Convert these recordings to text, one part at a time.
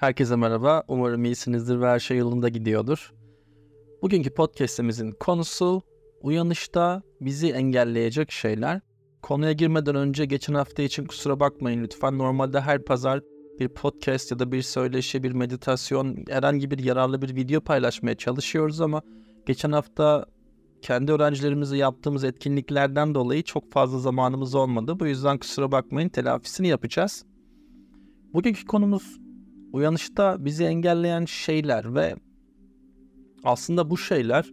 Herkese merhaba. Umarım iyisinizdir ve her şey yolunda gidiyordur. Bugünkü podcast'imizin konusu uyanışta bizi engelleyecek şeyler. Konuya girmeden önce geçen hafta için kusura bakmayın lütfen. Normalde her pazar bir podcast ya da bir söyleşi, bir meditasyon, herhangi bir yararlı bir video paylaşmaya çalışıyoruz ama geçen hafta kendi öğrencilerimizi yaptığımız etkinliklerden dolayı çok fazla zamanımız olmadı. Bu yüzden kusura bakmayın telafisini yapacağız. Bugünkü konumuz Uyanışta bizi engelleyen şeyler ve aslında bu şeyler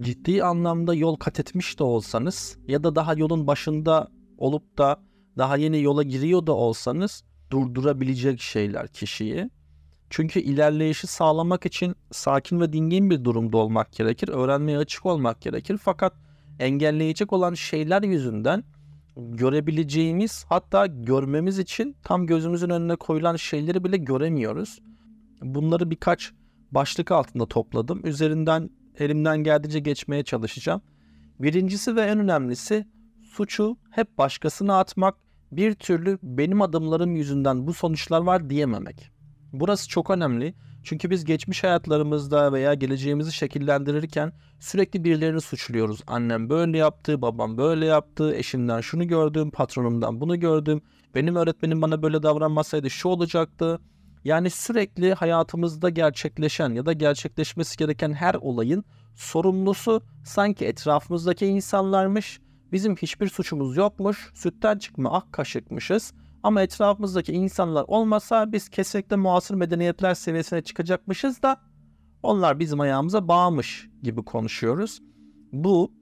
ciddi anlamda yol kat etmiş de olsanız ya da daha yolun başında olup da daha yeni yola giriyor da olsanız durdurabilecek şeyler kişiyi. Çünkü ilerleyişi sağlamak için sakin ve dingin bir durumda olmak gerekir. Öğrenmeye açık olmak gerekir. Fakat engelleyecek olan şeyler yüzünden görebileceğimiz hatta görmemiz için tam gözümüzün önüne koyulan şeyleri bile göremiyoruz. Bunları birkaç başlık altında topladım. Üzerinden elimden geldiğince geçmeye çalışacağım. Birincisi ve en önemlisi suçu hep başkasına atmak, bir türlü benim adımlarım yüzünden bu sonuçlar var diyememek. Burası çok önemli. Çünkü biz geçmiş hayatlarımızda veya geleceğimizi şekillendirirken sürekli birilerini suçluyoruz. Annem böyle yaptı, babam böyle yaptı, eşimden şunu gördüm, patronumdan bunu gördüm. Benim öğretmenim bana böyle davranmasaydı şu olacaktı. Yani sürekli hayatımızda gerçekleşen ya da gerçekleşmesi gereken her olayın sorumlusu sanki etrafımızdaki insanlarmış. Bizim hiçbir suçumuz yokmuş, sütten çıkma ak kaşıkmışız ama etrafımızdaki insanlar olmasa biz kesinlikle muasır medeniyetler seviyesine çıkacakmışız da onlar bizim ayağımıza bağmış gibi konuşuyoruz. Bu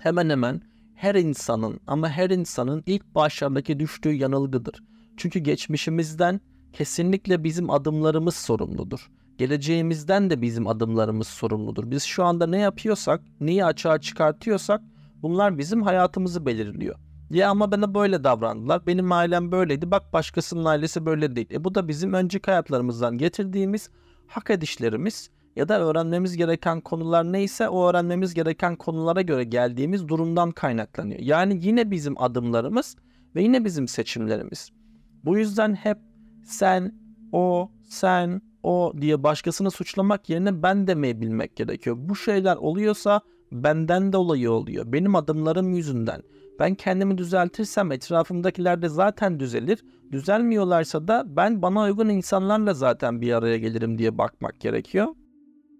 hemen hemen her insanın ama her insanın ilk başlardaki düştüğü yanılgıdır. Çünkü geçmişimizden kesinlikle bizim adımlarımız sorumludur. Geleceğimizden de bizim adımlarımız sorumludur. Biz şu anda ne yapıyorsak, neyi açığa çıkartıyorsak bunlar bizim hayatımızı belirliyor. Ya ama bana böyle davrandılar. Benim ailem böyleydi. Bak başkasının ailesi böyle değil. E bu da bizim önceki hayatlarımızdan getirdiğimiz hak edişlerimiz ya da öğrenmemiz gereken konular neyse o öğrenmemiz gereken konulara göre geldiğimiz durumdan kaynaklanıyor. Yani yine bizim adımlarımız ve yine bizim seçimlerimiz. Bu yüzden hep sen, o, sen, o diye başkasını suçlamak yerine ben demeyi bilmek gerekiyor. Bu şeyler oluyorsa benden de olayı oluyor. Benim adımlarım yüzünden ben kendimi düzeltirsem etrafımdakiler de zaten düzelir. Düzelmiyorlarsa da ben bana uygun insanlarla zaten bir araya gelirim diye bakmak gerekiyor.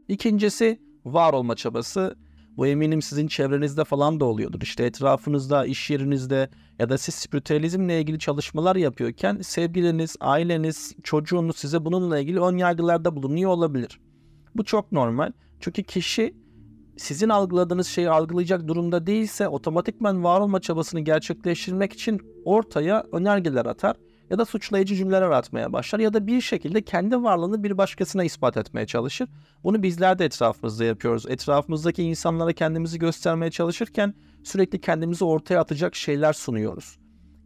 İkincisi var olma çabası. Bu eminim sizin çevrenizde falan da oluyordur. İşte etrafınızda, iş yerinizde ya da siz spiritüalizmle ilgili çalışmalar yapıyorken sevgiliniz, aileniz, çocuğunuz size bununla ilgili ön yargılarda bulunuyor olabilir. Bu çok normal. Çünkü kişi sizin algıladığınız şeyi algılayacak durumda değilse otomatikmen var olma çabasını gerçekleştirmek için ortaya önergeler atar ya da suçlayıcı cümleler atmaya başlar ya da bir şekilde kendi varlığını bir başkasına ispat etmeye çalışır. Bunu bizler de etrafımızda yapıyoruz. Etrafımızdaki insanlara kendimizi göstermeye çalışırken sürekli kendimizi ortaya atacak şeyler sunuyoruz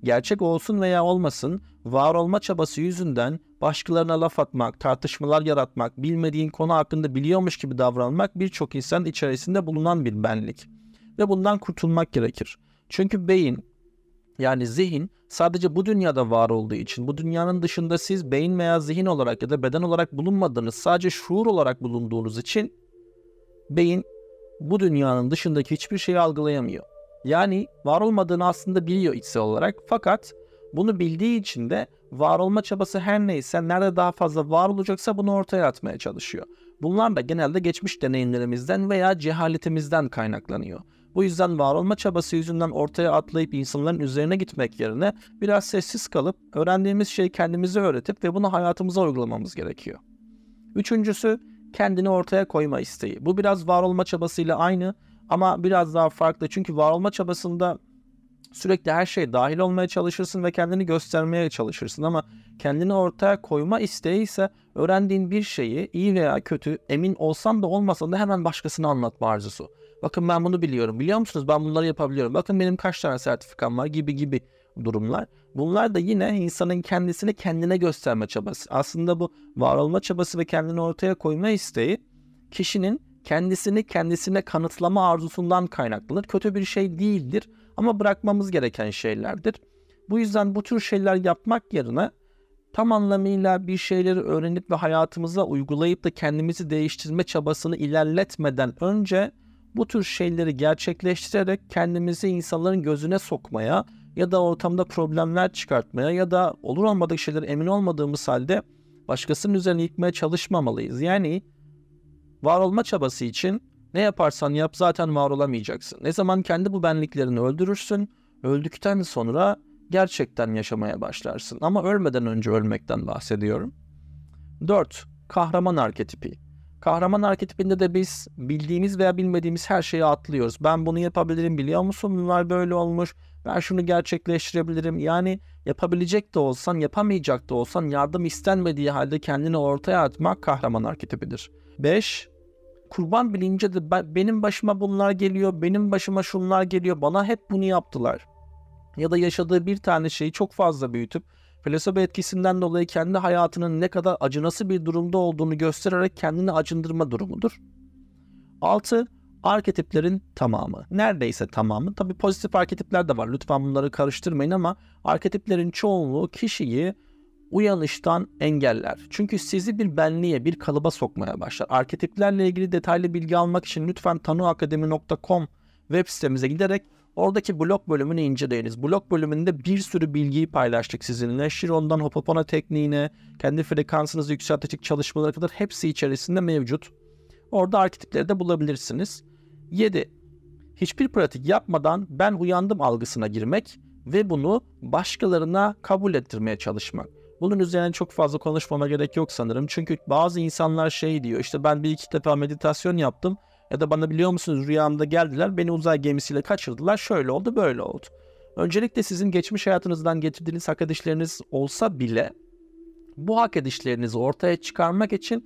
gerçek olsun veya olmasın, var olma çabası yüzünden başkalarına laf atmak, tartışmalar yaratmak, bilmediğin konu hakkında biliyormuş gibi davranmak birçok insan içerisinde bulunan bir benlik. Ve bundan kurtulmak gerekir. Çünkü beyin yani zihin sadece bu dünyada var olduğu için bu dünyanın dışında siz beyin veya zihin olarak ya da beden olarak bulunmadığınız sadece şuur olarak bulunduğunuz için beyin bu dünyanın dışındaki hiçbir şeyi algılayamıyor. Yani var olmadığını aslında biliyor içsel olarak fakat bunu bildiği için de var olma çabası her neyse nerede daha fazla var olacaksa bunu ortaya atmaya çalışıyor. Bunlar da genelde geçmiş deneyimlerimizden veya cehaletimizden kaynaklanıyor. Bu yüzden var olma çabası yüzünden ortaya atlayıp insanların üzerine gitmek yerine biraz sessiz kalıp öğrendiğimiz şeyi kendimize öğretip ve bunu hayatımıza uygulamamız gerekiyor. Üçüncüsü kendini ortaya koyma isteği. Bu biraz var olma çabasıyla aynı ama biraz daha farklı. Çünkü var olma çabasında sürekli her şeye dahil olmaya çalışırsın ve kendini göstermeye çalışırsın ama kendini ortaya koyma isteği ise öğrendiğin bir şeyi iyi veya kötü emin olsan da olmasan da hemen başkasına anlatma arzusu. Bakın ben bunu biliyorum. Biliyor musunuz? Ben bunları yapabiliyorum. Bakın benim kaç tane sertifikam var gibi gibi durumlar. Bunlar da yine insanın kendisini kendine gösterme çabası. Aslında bu var olma çabası ve kendini ortaya koyma isteği kişinin kendisini kendisine kanıtlama arzusundan kaynaklanır. Kötü bir şey değildir ama bırakmamız gereken şeylerdir. Bu yüzden bu tür şeyler yapmak yerine tam anlamıyla bir şeyleri öğrenip ve hayatımıza uygulayıp da kendimizi değiştirme çabasını ilerletmeden önce bu tür şeyleri gerçekleştirerek kendimizi insanların gözüne sokmaya ya da ortamda problemler çıkartmaya ya da olur olmadık şeyler emin olmadığımız halde başkasının üzerine yıkmaya çalışmamalıyız. Yani Var olma çabası için ne yaparsan yap zaten var olamayacaksın. Ne zaman kendi bu benliklerini öldürürsün, öldükten sonra gerçekten yaşamaya başlarsın. Ama ölmeden önce ölmekten bahsediyorum. 4. Kahraman arketipi. Kahraman arketipinde de biz bildiğimiz veya bilmediğimiz her şeyi atlıyoruz. Ben bunu yapabilirim biliyor musun? Bunlar böyle olmuş. Ben şunu gerçekleştirebilirim. Yani yapabilecek de olsan, yapamayacak da olsan yardım istenmediği halde kendini ortaya atmak kahraman arketipidir. 5 kurban bilince de ben, benim başıma bunlar geliyor, benim başıma şunlar geliyor, bana hep bunu yaptılar. Ya da yaşadığı bir tane şeyi çok fazla büyütüp plasebo etkisinden dolayı kendi hayatının ne kadar acınası bir durumda olduğunu göstererek kendini acındırma durumudur. 6. Arketiplerin tamamı. Neredeyse tamamı. Tabi pozitif arketipler de var. Lütfen bunları karıştırmayın ama arketiplerin çoğunluğu kişiyi uyanıştan engeller. Çünkü sizi bir benliğe, bir kalıba sokmaya başlar. Arketiplerle ilgili detaylı bilgi almak için lütfen tanuakademi.com web sitemize giderek oradaki blog bölümünü inceleyiniz. Blog bölümünde bir sürü bilgiyi paylaştık sizinle. Şiron'dan hopopona tekniğine, kendi frekansınızı yükseltecek çalışmalara kadar hepsi içerisinde mevcut. Orada arketipleri de bulabilirsiniz. 7. Hiçbir pratik yapmadan ben uyandım algısına girmek ve bunu başkalarına kabul ettirmeye çalışmak. Bunun üzerine çok fazla konuşmama gerek yok sanırım. Çünkü bazı insanlar şey diyor işte ben bir iki defa meditasyon yaptım ya da bana biliyor musunuz rüyamda geldiler beni uzay gemisiyle kaçırdılar şöyle oldu böyle oldu. Öncelikle sizin geçmiş hayatınızdan getirdiğiniz hak edişleriniz olsa bile bu hak edişlerinizi ortaya çıkarmak için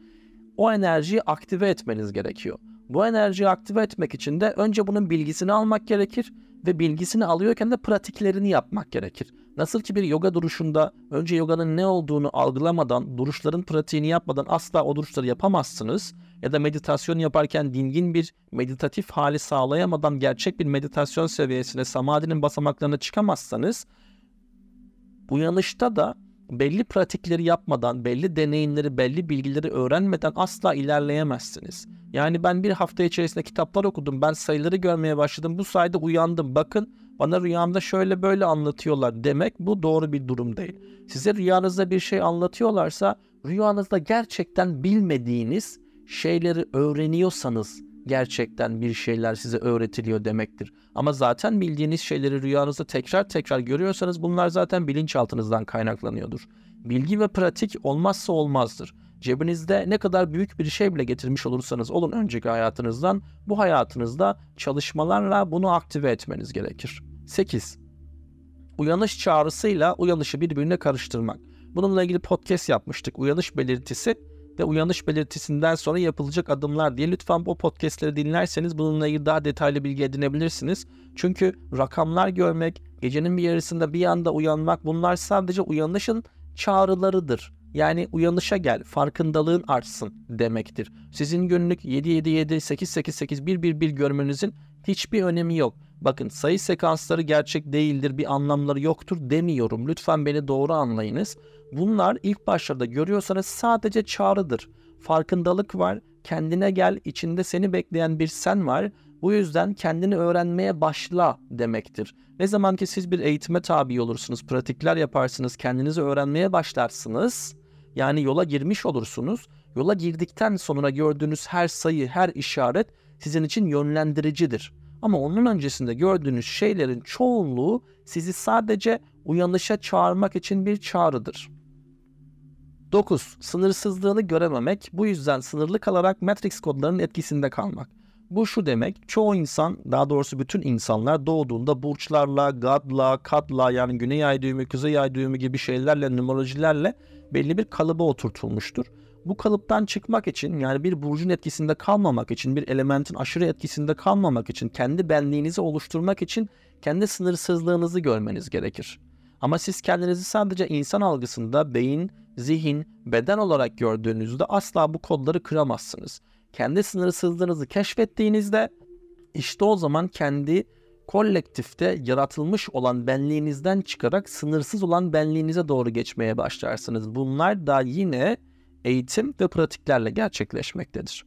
o enerjiyi aktive etmeniz gerekiyor. Bu enerjiyi aktive etmek için de önce bunun bilgisini almak gerekir ve bilgisini alıyorken de pratiklerini yapmak gerekir. Nasıl ki bir yoga duruşunda önce yoganın ne olduğunu algılamadan, duruşların pratiğini yapmadan asla o duruşları yapamazsınız ya da meditasyon yaparken dingin bir meditatif hali sağlayamadan gerçek bir meditasyon seviyesine samadinin basamaklarına çıkamazsanız bu yanlışta da belli pratikleri yapmadan, belli deneyimleri, belli bilgileri öğrenmeden asla ilerleyemezsiniz. Yani ben bir hafta içerisinde kitaplar okudum, ben sayıları görmeye başladım, bu sayede uyandım. Bakın bana rüyamda şöyle böyle anlatıyorlar demek bu doğru bir durum değil. Size rüyanızda bir şey anlatıyorlarsa rüyanızda gerçekten bilmediğiniz şeyleri öğreniyorsanız gerçekten bir şeyler size öğretiliyor demektir. Ama zaten bildiğiniz şeyleri rüyanızda tekrar tekrar görüyorsanız bunlar zaten bilinçaltınızdan kaynaklanıyordur. Bilgi ve pratik olmazsa olmazdır. Cebinizde ne kadar büyük bir şey bile getirmiş olursanız olun önceki hayatınızdan bu hayatınızda çalışmalarla bunu aktive etmeniz gerekir. 8. Uyanış çağrısıyla uyanışı birbirine karıştırmak. Bununla ilgili podcast yapmıştık. Uyanış belirtisi özellikle uyanış belirtisinden sonra yapılacak adımlar diye lütfen bu podcastleri dinlerseniz bununla ilgili daha detaylı bilgi edinebilirsiniz. Çünkü rakamlar görmek, gecenin bir yarısında bir anda uyanmak bunlar sadece uyanışın çağrılarıdır. Yani uyanışa gel, farkındalığın artsın demektir. Sizin günlük 777 888 111 görmenizin hiçbir önemi yok. Bakın sayı sekansları gerçek değildir, bir anlamları yoktur demiyorum. Lütfen beni doğru anlayınız. Bunlar ilk başlarda görüyorsanız sadece çağrıdır. Farkındalık var, kendine gel, içinde seni bekleyen bir sen var. Bu yüzden kendini öğrenmeye başla demektir. Ne zaman ki siz bir eğitime tabi olursunuz, pratikler yaparsınız, kendinizi öğrenmeye başlarsınız. Yani yola girmiş olursunuz. Yola girdikten sonra gördüğünüz her sayı, her işaret sizin için yönlendiricidir. Ama onun öncesinde gördüğünüz şeylerin çoğunluğu sizi sadece uyanışa çağırmak için bir çağrıdır. 9. Sınırsızlığını görememek, bu yüzden sınırlı kalarak Matrix kodlarının etkisinde kalmak. Bu şu demek, çoğu insan, daha doğrusu bütün insanlar doğduğunda burçlarla, gadla, katla yani güney ay düğümü, kuzey ay düğümü gibi şeylerle, numerolojilerle belli bir kalıba oturtulmuştur bu kalıptan çıkmak için yani bir burcun etkisinde kalmamak için, bir elementin aşırı etkisinde kalmamak için, kendi benliğinizi oluşturmak için kendi sınırsızlığınızı görmeniz gerekir. Ama siz kendinizi sadece insan algısında beyin, zihin, beden olarak gördüğünüzde asla bu kodları kıramazsınız. Kendi sınırsızlığınızı keşfettiğinizde işte o zaman kendi kolektifte yaratılmış olan benliğinizden çıkarak sınırsız olan benliğinize doğru geçmeye başlarsınız. Bunlar da yine eğitim ve pratiklerle gerçekleşmektedir.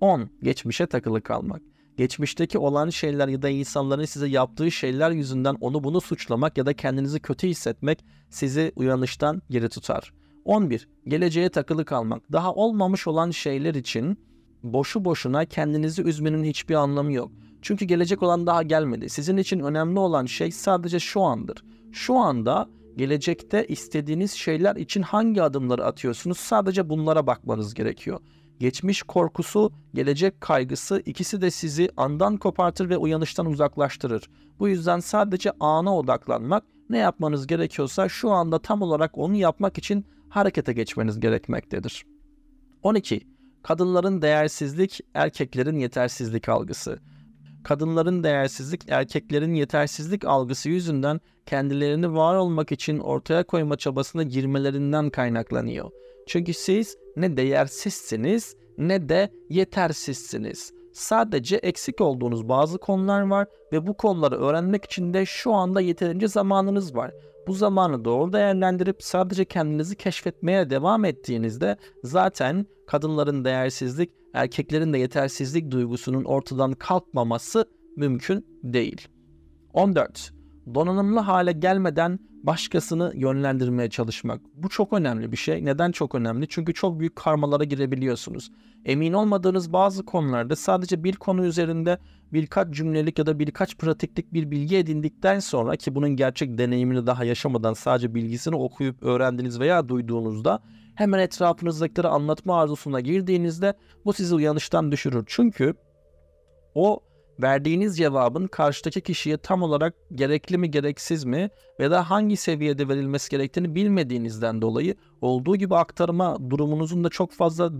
10. Geçmişe takılı kalmak. Geçmişteki olan şeyler ya da insanların size yaptığı şeyler yüzünden onu bunu suçlamak ya da kendinizi kötü hissetmek sizi uyanıştan geri tutar. 11. Geleceğe takılı kalmak. Daha olmamış olan şeyler için boşu boşuna kendinizi üzmenin hiçbir anlamı yok. Çünkü gelecek olan daha gelmedi. Sizin için önemli olan şey sadece şu andır. Şu anda Gelecekte istediğiniz şeyler için hangi adımları atıyorsunuz? Sadece bunlara bakmanız gerekiyor. Geçmiş korkusu, gelecek kaygısı ikisi de sizi andan kopartır ve uyanıştan uzaklaştırır. Bu yüzden sadece ana odaklanmak, ne yapmanız gerekiyorsa şu anda tam olarak onu yapmak için harekete geçmeniz gerekmektedir. 12. Kadınların değersizlik, erkeklerin yetersizlik algısı kadınların değersizlik, erkeklerin yetersizlik algısı yüzünden kendilerini var olmak için ortaya koyma çabasına girmelerinden kaynaklanıyor. Çünkü siz ne değersizsiniz ne de yetersizsiniz. Sadece eksik olduğunuz bazı konular var ve bu konuları öğrenmek için de şu anda yeterince zamanınız var bu zamanı doğru değerlendirip sadece kendinizi keşfetmeye devam ettiğinizde zaten kadınların değersizlik, erkeklerin de yetersizlik duygusunun ortadan kalkmaması mümkün değil. 14 donanımlı hale gelmeden başkasını yönlendirmeye çalışmak. Bu çok önemli bir şey. Neden çok önemli? Çünkü çok büyük karmalara girebiliyorsunuz. Emin olmadığınız bazı konularda sadece bir konu üzerinde birkaç cümlelik ya da birkaç pratiklik bir bilgi edindikten sonra ki bunun gerçek deneyimini daha yaşamadan sadece bilgisini okuyup öğrendiğiniz veya duyduğunuzda hemen etrafınızdakileri anlatma arzusuna girdiğinizde bu sizi uyanıştan düşürür. Çünkü o verdiğiniz cevabın karşıdaki kişiye tam olarak gerekli mi gereksiz mi ve da hangi seviyede verilmesi gerektiğini bilmediğinizden dolayı olduğu gibi aktarma durumunuzun da çok fazla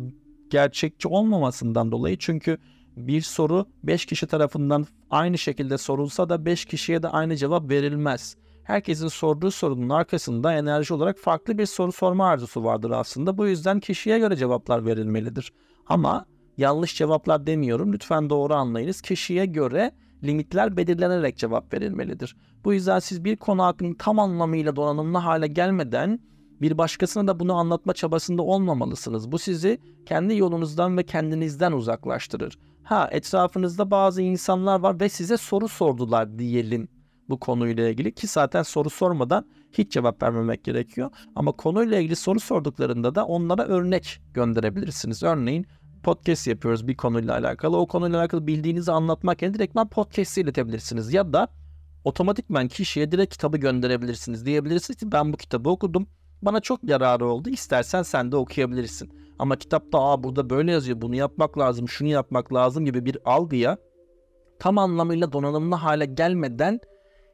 gerçekçi olmamasından dolayı çünkü bir soru 5 kişi tarafından aynı şekilde sorulsa da 5 kişiye de aynı cevap verilmez. Herkesin sorduğu sorunun arkasında enerji olarak farklı bir soru sorma arzusu vardır aslında. Bu yüzden kişiye göre cevaplar verilmelidir. Ama yanlış cevaplar demiyorum. Lütfen doğru anlayınız. Kişiye göre limitler belirlenerek cevap verilmelidir. Bu yüzden siz bir konu hakkında tam anlamıyla donanımlı hale gelmeden bir başkasına da bunu anlatma çabasında olmamalısınız. Bu sizi kendi yolunuzdan ve kendinizden uzaklaştırır. Ha etrafınızda bazı insanlar var ve size soru sordular diyelim bu konuyla ilgili ki zaten soru sormadan hiç cevap vermemek gerekiyor. Ama konuyla ilgili soru sorduklarında da onlara örnek gönderebilirsiniz. Örneğin podcast yapıyoruz bir konuyla alakalı. O konuyla alakalı bildiğinizi anlatmak yerine direktmen podcast'i iletebilirsiniz. Ya da otomatikmen kişiye direkt kitabı gönderebilirsiniz. Diyebilirsiniz ki ben bu kitabı okudum. Bana çok yararı oldu. İstersen sen de okuyabilirsin. Ama kitapta Aa, burada böyle yazıyor. Bunu yapmak lazım, şunu yapmak lazım gibi bir algıya tam anlamıyla donanımlı hale gelmeden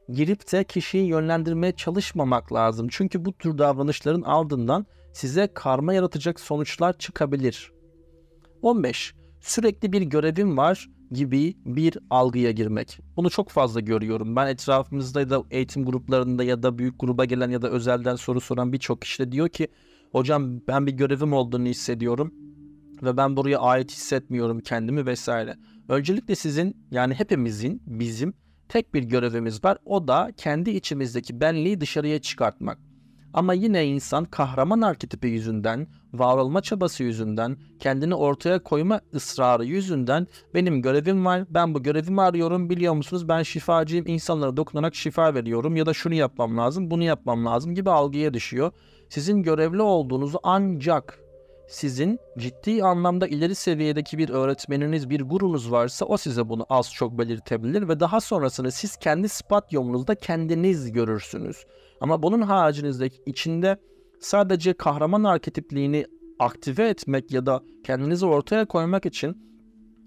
girip de kişiyi yönlendirmeye çalışmamak lazım. Çünkü bu tür davranışların ardından size karma yaratacak sonuçlar çıkabilir. 15. Sürekli bir görevim var gibi bir algıya girmek. Bunu çok fazla görüyorum. Ben etrafımızda ya da eğitim gruplarında ya da büyük gruba gelen ya da özelden soru soran birçok kişi de diyor ki hocam ben bir görevim olduğunu hissediyorum ve ben buraya ait hissetmiyorum kendimi vesaire. Öncelikle sizin yani hepimizin bizim tek bir görevimiz var. O da kendi içimizdeki benliği dışarıya çıkartmak. Ama yine insan kahraman arketipi yüzünden, var olma çabası yüzünden, kendini ortaya koyma ısrarı yüzünden benim görevim var, ben bu görevimi arıyorum, biliyor musunuz ben şifacıyım, insanlara dokunarak şifa veriyorum ya da şunu yapmam lazım, bunu yapmam lazım gibi algıya düşüyor. Sizin görevli olduğunuzu ancak sizin ciddi anlamda ileri seviyedeki bir öğretmeniniz, bir gurunuz varsa o size bunu az çok belirtebilir ve daha sonrasını siz kendi spatyomunuzda kendiniz görürsünüz. Ama bunun haricinizde içinde sadece kahraman arketipliğini aktive etmek ya da kendinizi ortaya koymak için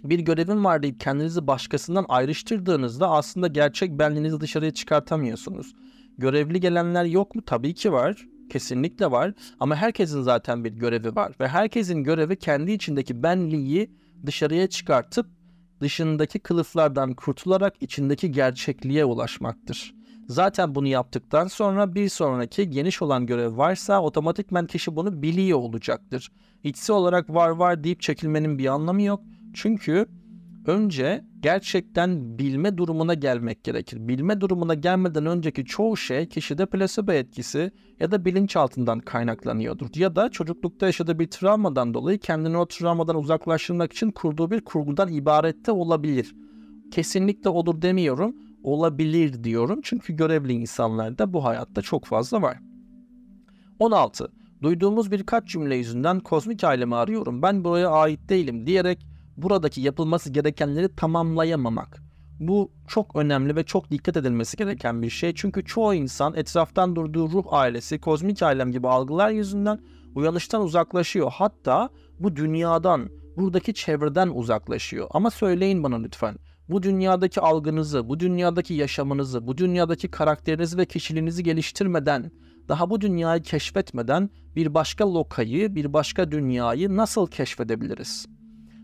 bir görevin var deyip kendinizi başkasından ayrıştırdığınızda aslında gerçek benliğinizi dışarıya çıkartamıyorsunuz. Görevli gelenler yok mu? Tabii ki var. Kesinlikle var ama herkesin zaten bir görevi var ve herkesin görevi kendi içindeki benliği dışarıya çıkartıp dışındaki kılıflardan kurtularak içindeki gerçekliğe ulaşmaktır. Zaten bunu yaptıktan sonra bir sonraki geniş olan görev varsa otomatikmen kişi bunu biliyor olacaktır. İçsi olarak var var deyip çekilmenin bir anlamı yok. Çünkü önce gerçekten bilme durumuna gelmek gerekir. Bilme durumuna gelmeden önceki çoğu şey kişide plasebo etkisi ya da bilinçaltından kaynaklanıyordur. Ya da çocuklukta yaşadığı bir travmadan dolayı kendini o travmadan uzaklaştırmak için kurduğu bir kurgudan ibarette olabilir. Kesinlikle olur demiyorum, olabilir diyorum. Çünkü görevli insanlarda bu hayatta çok fazla var. 16. Duyduğumuz birkaç cümle yüzünden kozmik ailemi arıyorum ben buraya ait değilim diyerek buradaki yapılması gerekenleri tamamlayamamak. Bu çok önemli ve çok dikkat edilmesi gereken bir şey. Çünkü çoğu insan etraftan durduğu ruh ailesi, kozmik ailem gibi algılar yüzünden uyanıştan uzaklaşıyor. Hatta bu dünyadan, buradaki çevreden uzaklaşıyor. Ama söyleyin bana lütfen. Bu dünyadaki algınızı, bu dünyadaki yaşamınızı, bu dünyadaki karakterinizi ve kişiliğinizi geliştirmeden, daha bu dünyayı keşfetmeden bir başka lokayı, bir başka dünyayı nasıl keşfedebiliriz?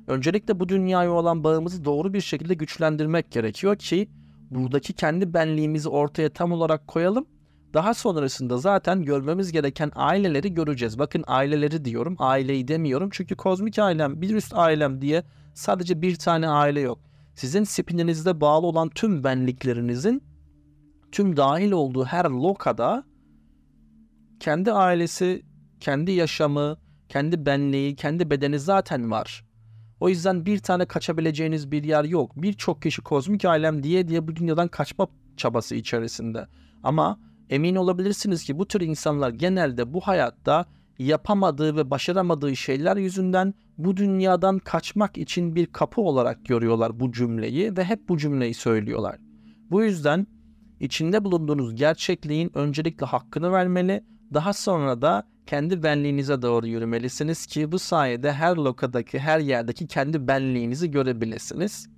Öncelikle bu dünyaya olan bağımızı doğru bir şekilde güçlendirmek gerekiyor ki buradaki kendi benliğimizi ortaya tam olarak koyalım. Daha sonrasında zaten görmemiz gereken aileleri göreceğiz. Bakın aileleri diyorum, aileyi demiyorum. Çünkü kozmik ailem, bir üst ailem diye sadece bir tane aile yok. Sizin spininizde bağlı olan tüm benliklerinizin tüm dahil olduğu her lokada kendi ailesi, kendi yaşamı, kendi benliği, kendi bedeni zaten var. O yüzden bir tane kaçabileceğiniz bir yer yok. Birçok kişi kozmik alem diye diye bu dünyadan kaçma çabası içerisinde. Ama emin olabilirsiniz ki bu tür insanlar genelde bu hayatta yapamadığı ve başaramadığı şeyler yüzünden bu dünyadan kaçmak için bir kapı olarak görüyorlar bu cümleyi ve hep bu cümleyi söylüyorlar. Bu yüzden içinde bulunduğunuz gerçekliğin öncelikle hakkını vermeli daha sonra da kendi benliğinize doğru yürümelisiniz ki bu sayede her lokadaki, her yerdeki kendi benliğinizi görebilirsiniz.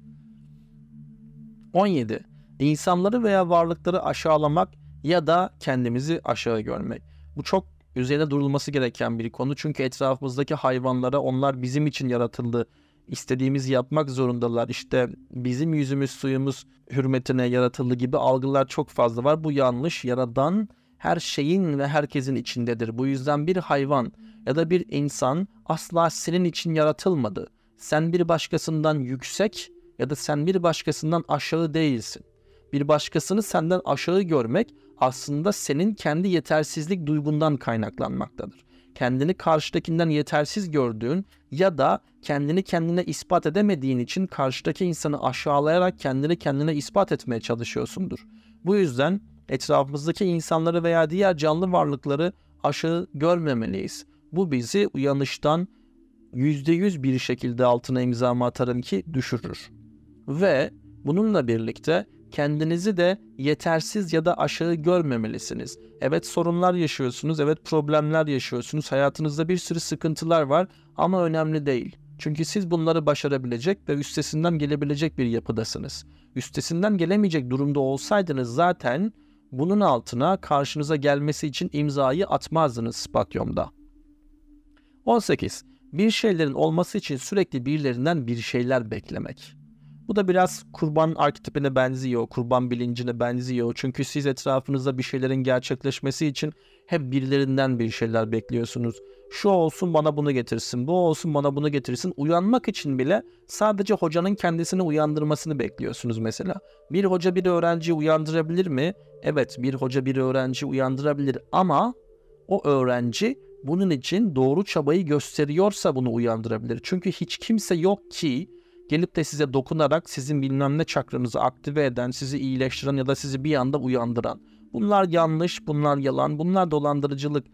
17. İnsanları veya varlıkları aşağılamak ya da kendimizi aşağı görmek. Bu çok üzerine durulması gereken bir konu. Çünkü etrafımızdaki hayvanlara onlar bizim için yaratıldı. İstediğimizi yapmak zorundalar. İşte bizim yüzümüz suyumuz hürmetine yaratıldı gibi algılar çok fazla var. Bu yanlış. Yaradan her şeyin ve herkesin içindedir. Bu yüzden bir hayvan ya da bir insan asla senin için yaratılmadı. Sen bir başkasından yüksek ya da sen bir başkasından aşağı değilsin. Bir başkasını senden aşağı görmek aslında senin kendi yetersizlik duygundan kaynaklanmaktadır. Kendini karşıdakinden yetersiz gördüğün ya da kendini kendine ispat edemediğin için karşıdaki insanı aşağılayarak kendini kendine ispat etmeye çalışıyorsundur. Bu yüzden etrafımızdaki insanları veya diğer canlı varlıkları aşağı görmemeliyiz. Bu bizi uyanıştan %100 bir şekilde altına imza atarım ki düşürür. Ve bununla birlikte kendinizi de yetersiz ya da aşağı görmemelisiniz. Evet sorunlar yaşıyorsunuz, evet problemler yaşıyorsunuz, hayatınızda bir sürü sıkıntılar var ama önemli değil. Çünkü siz bunları başarabilecek ve üstesinden gelebilecek bir yapıdasınız. Üstesinden gelemeyecek durumda olsaydınız zaten bunun altına karşınıza gelmesi için imzayı atmazdınız spatyumda. 18. Bir şeylerin olması için sürekli birilerinden bir şeyler beklemek. Bu da biraz kurban arketipine benziyor, kurban bilincine benziyor. Çünkü siz etrafınızda bir şeylerin gerçekleşmesi için hep birilerinden bir şeyler bekliyorsunuz. Şu olsun bana bunu getirsin, bu olsun bana bunu getirsin. Uyanmak için bile sadece hocanın kendisini uyandırmasını bekliyorsunuz mesela. Bir hoca bir öğrenciyi uyandırabilir mi? Evet, bir hoca bir öğrenci uyandırabilir ama o öğrenci bunun için doğru çabayı gösteriyorsa bunu uyandırabilir. Çünkü hiç kimse yok ki gelip de size dokunarak sizin bilmem ne çakranızı aktive eden, sizi iyileştiren ya da sizi bir anda uyandıran. Bunlar yanlış, bunlar yalan, bunlar dolandırıcılık.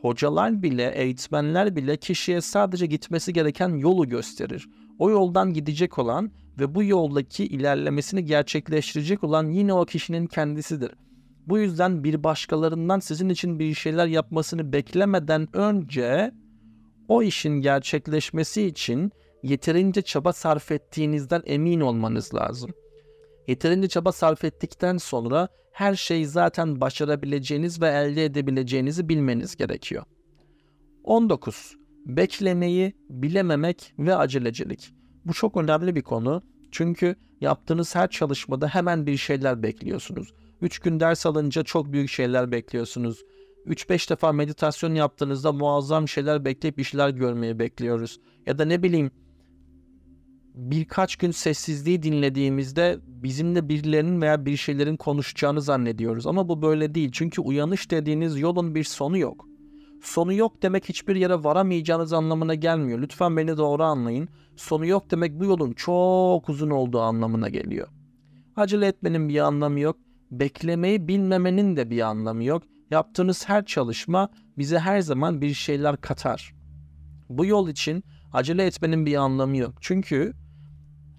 Hocalar bile, eğitmenler bile kişiye sadece gitmesi gereken yolu gösterir. O yoldan gidecek olan ve bu yoldaki ilerlemesini gerçekleştirecek olan yine o kişinin kendisidir. Bu yüzden bir başkalarından sizin için bir şeyler yapmasını beklemeden önce o işin gerçekleşmesi için yeterince çaba sarf ettiğinizden emin olmanız lazım. Yeterince çaba sarf ettikten sonra her şeyi zaten başarabileceğiniz ve elde edebileceğinizi bilmeniz gerekiyor. 19. Beklemeyi bilememek ve acelecilik. Bu çok önemli bir konu. Çünkü yaptığınız her çalışmada hemen bir şeyler bekliyorsunuz. 3 gün ders alınca çok büyük şeyler bekliyorsunuz. 3-5 defa meditasyon yaptığınızda muazzam şeyler bekleyip işler görmeyi bekliyoruz. Ya da ne bileyim birkaç gün sessizliği dinlediğimizde bizimle birilerinin veya bir şeylerin konuşacağını zannediyoruz. Ama bu böyle değil. Çünkü uyanış dediğiniz yolun bir sonu yok. Sonu yok demek hiçbir yere varamayacağınız anlamına gelmiyor. Lütfen beni doğru anlayın. Sonu yok demek bu yolun çok uzun olduğu anlamına geliyor. Acele etmenin bir anlamı yok. Beklemeyi bilmemenin de bir anlamı yok. Yaptığınız her çalışma bize her zaman bir şeyler katar. Bu yol için acele etmenin bir anlamı yok. Çünkü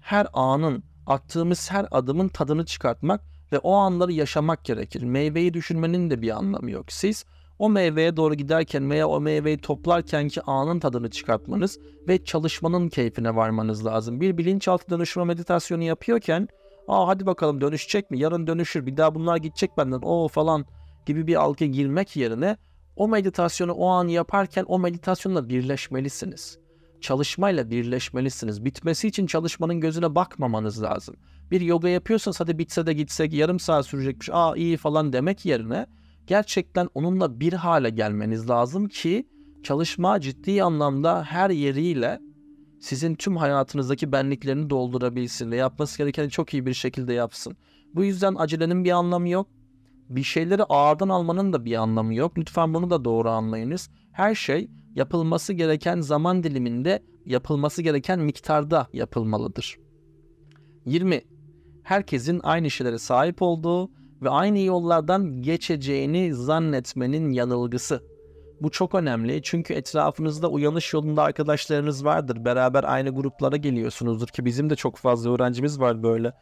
her anın, attığımız her adımın tadını çıkartmak ve o anları yaşamak gerekir. Meyveyi düşünmenin de bir anlamı yok. Siz o meyveye doğru giderken veya o meyveyi toplarken ki anın tadını çıkartmanız ve çalışmanın keyfine varmanız lazım. Bir bilinçaltı dönüşme meditasyonu yapıyorken aa hadi bakalım dönüşecek mi yarın dönüşür bir daha bunlar gidecek benden o falan gibi bir algı girmek yerine o meditasyonu o an yaparken o meditasyonla birleşmelisiniz çalışmayla birleşmelisiniz. Bitmesi için çalışmanın gözüne bakmamanız lazım. Bir yoga yapıyorsanız hadi bitse de gitsek yarım saat sürecekmiş aa iyi falan demek yerine gerçekten onunla bir hale gelmeniz lazım ki çalışma ciddi anlamda her yeriyle sizin tüm hayatınızdaki benliklerini doldurabilsin ve yapması gerekeni çok iyi bir şekilde yapsın. Bu yüzden acelenin bir anlamı yok. Bir şeyleri ağırdan almanın da bir anlamı yok. Lütfen bunu da doğru anlayınız. Her şey yapılması gereken zaman diliminde yapılması gereken miktarda yapılmalıdır. 20. Herkesin aynı şeylere sahip olduğu ve aynı yollardan geçeceğini zannetmenin yanılgısı. Bu çok önemli çünkü etrafınızda uyanış yolunda arkadaşlarınız vardır. Beraber aynı gruplara geliyorsunuzdur ki bizim de çok fazla öğrencimiz var böyle.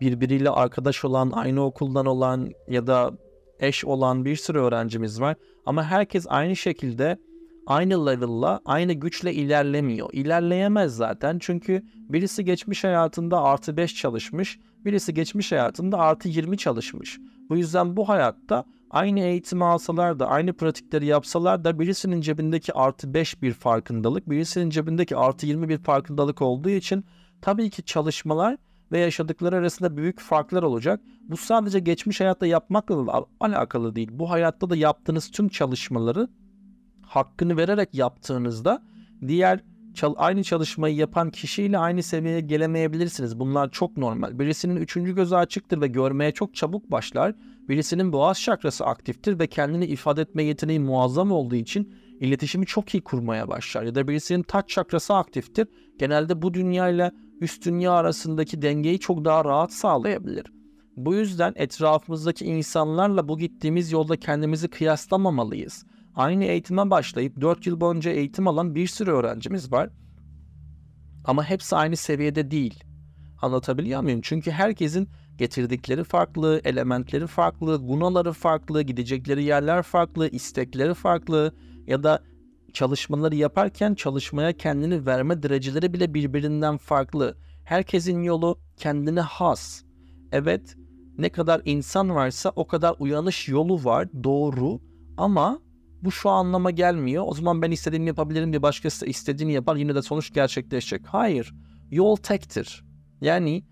Birbiriyle arkadaş olan, aynı okuldan olan ya da eş olan bir sürü öğrencimiz var. Ama herkes aynı şekilde aynı level'la, aynı güçle ilerlemiyor. İlerleyemez zaten çünkü birisi geçmiş hayatında artı 5 çalışmış, birisi geçmiş hayatında artı 20 çalışmış. Bu yüzden bu hayatta aynı eğitimi alsalar da, aynı pratikleri yapsalar da birisinin cebindeki artı 5 bir farkındalık, birisinin cebindeki artı 20 bir farkındalık olduğu için tabii ki çalışmalar ve yaşadıkları arasında büyük farklar olacak. Bu sadece geçmiş hayatta yapmakla alakalı değil. Bu hayatta da yaptığınız tüm çalışmaları hakkını vererek yaptığınızda diğer aynı çalışmayı yapan kişiyle aynı seviyeye gelemeyebilirsiniz. Bunlar çok normal. Birisinin üçüncü gözü açıktır ve görmeye çok çabuk başlar. Birisinin boğaz şakrası aktiftir ve kendini ifade etme yeteneği muazzam olduğu için iletişimi çok iyi kurmaya başlar. Ya da birisinin taç şakrası aktiftir. Genelde bu dünya ile üst dünya arasındaki dengeyi çok daha rahat sağlayabilir. Bu yüzden etrafımızdaki insanlarla bu gittiğimiz yolda kendimizi kıyaslamamalıyız aynı eğitime başlayıp 4 yıl boyunca eğitim alan bir sürü öğrencimiz var. Ama hepsi aynı seviyede değil. Anlatabiliyor muyum? Çünkü herkesin getirdikleri farklı, elementleri farklı, gunaları farklı, gidecekleri yerler farklı, istekleri farklı ya da çalışmaları yaparken çalışmaya kendini verme dereceleri bile birbirinden farklı. Herkesin yolu kendine has. Evet, ne kadar insan varsa o kadar uyanış yolu var, doğru ama bu şu anlama gelmiyor. O zaman ben istediğimi yapabilirim diye başkası da istediğini yapar yine de sonuç gerçekleşecek. Hayır. Yol tektir. Yani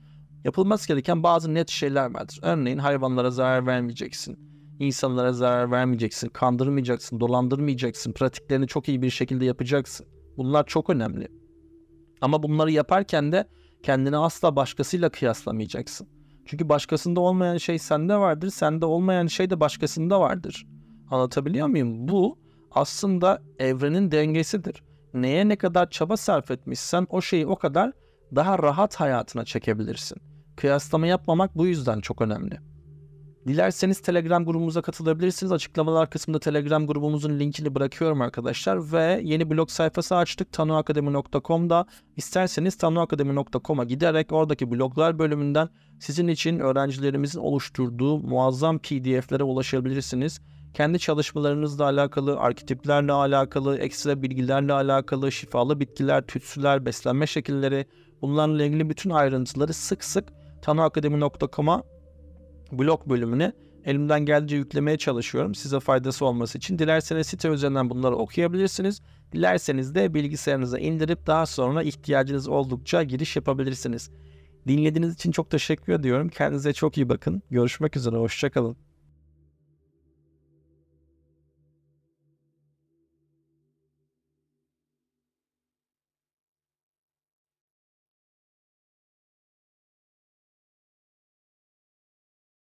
yapılması gereken bazı net şeyler vardır. Örneğin hayvanlara zarar vermeyeceksin. İnsanlara zarar vermeyeceksin, kandırmayacaksın, dolandırmayacaksın, pratiklerini çok iyi bir şekilde yapacaksın. Bunlar çok önemli. Ama bunları yaparken de kendini asla başkasıyla kıyaslamayacaksın. Çünkü başkasında olmayan şey sende vardır, sende olmayan şey de başkasında vardır. Anlatabiliyor muyum? Bu aslında evrenin dengesidir. Neye ne kadar çaba sarf etmişsen o şeyi o kadar daha rahat hayatına çekebilirsin. Kıyaslama yapmamak bu yüzden çok önemli. Dilerseniz Telegram grubumuza katılabilirsiniz. Açıklamalar kısmında Telegram grubumuzun linkini bırakıyorum arkadaşlar. Ve yeni blog sayfası açtık tanuakademi.com'da. İsterseniz tanuakademi.com'a giderek oradaki bloglar bölümünden sizin için öğrencilerimizin oluşturduğu muazzam pdf'lere ulaşabilirsiniz kendi çalışmalarınızla alakalı, arketiplerle alakalı, ekstra bilgilerle alakalı, şifalı bitkiler, tütsüler, beslenme şekilleri bunlarla ilgili bütün ayrıntıları sık sık tanoakademi.com'a blog bölümüne elimden geldiğince yüklemeye çalışıyorum size faydası olması için. Dilerseniz site üzerinden bunları okuyabilirsiniz. Dilerseniz de bilgisayarınıza indirip daha sonra ihtiyacınız oldukça giriş yapabilirsiniz. Dinlediğiniz için çok teşekkür ediyorum. Kendinize çok iyi bakın. Görüşmek üzere. Hoşçakalın.